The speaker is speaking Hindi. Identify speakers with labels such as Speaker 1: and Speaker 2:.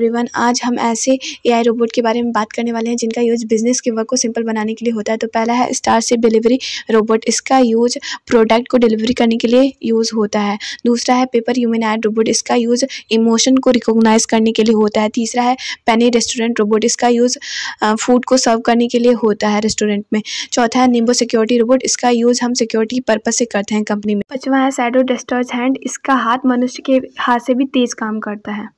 Speaker 1: एवरीवन आज हम ऐसे एआई रोबोट के बारे में बात करने वाले हैं जिनका यूज बिजनेस के वर्क को सिंपल बनाने के लिए होता है तो पहला है स्टार से डिलीवरी रोबोट इसका यूज प्रोडक्ट को डिलीवरी करने के लिए यूज़ होता है दूसरा है पेपर ह्यूमन एड रोबोट इसका यूज़ इमोशन को रिकोगनाइज करने के लिए होता है तीसरा है पेनी रेस्टोरेंट रोबोट इसका यूज़ फूड को सर्व करने के लिए होता है रेस्टोरेंट में चौथा है निम्बो सिक्योरिटी रोबोट इसका यूज़ हम सिक्योरिटी पर्पज से करते हैं कंपनी में पचवा है सैडो डस्टर्स हैंड इसका हाथ मनुष्य के हाथ से भी तेज़ काम करता है